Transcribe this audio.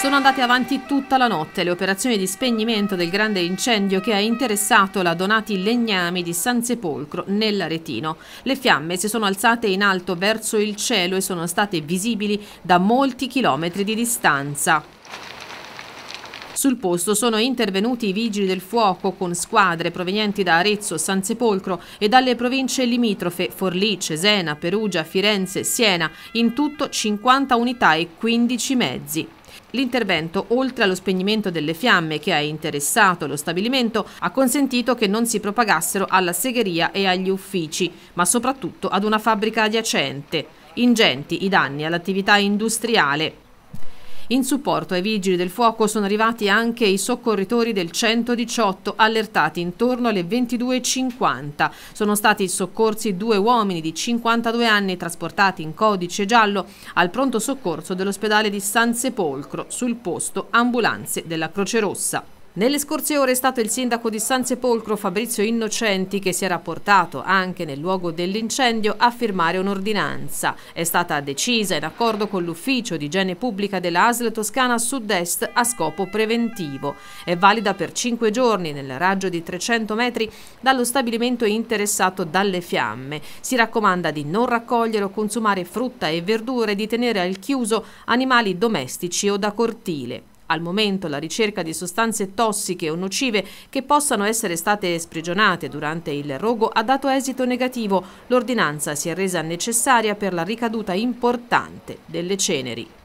Sono andate avanti tutta la notte le operazioni di spegnimento del grande incendio che ha interessato la Donati Legnami di San Sepolcro nell'Aretino. Le fiamme si sono alzate in alto verso il cielo e sono state visibili da molti chilometri di distanza. Sul posto sono intervenuti i vigili del fuoco con squadre provenienti da Arezzo, San Sepolcro e dalle province limitrofe Forlì, Cesena, Perugia, Firenze, Siena, in tutto 50 unità e 15 mezzi. L'intervento, oltre allo spegnimento delle fiamme che ha interessato lo stabilimento, ha consentito che non si propagassero alla segheria e agli uffici, ma soprattutto ad una fabbrica adiacente. Ingenti i danni all'attività industriale. In supporto ai vigili del fuoco sono arrivati anche i soccorritori del 118 allertati intorno alle 22.50. Sono stati soccorsi due uomini di 52 anni trasportati in codice giallo al pronto soccorso dell'ospedale di San Sepolcro sul posto ambulanze della Croce Rossa. Nelle scorse ore è stato il sindaco di San Sepolcro Fabrizio Innocenti che si era portato anche nel luogo dell'incendio a firmare un'ordinanza. È stata decisa in accordo con l'ufficio di igiene pubblica della dell'ASL Toscana Sud-Est a scopo preventivo. È valida per cinque giorni nel raggio di 300 metri dallo stabilimento interessato dalle fiamme. Si raccomanda di non raccogliere o consumare frutta e verdure e di tenere al chiuso animali domestici o da cortile. Al momento la ricerca di sostanze tossiche o nocive che possano essere state sprigionate durante il rogo ha dato esito negativo. L'ordinanza si è resa necessaria per la ricaduta importante delle ceneri.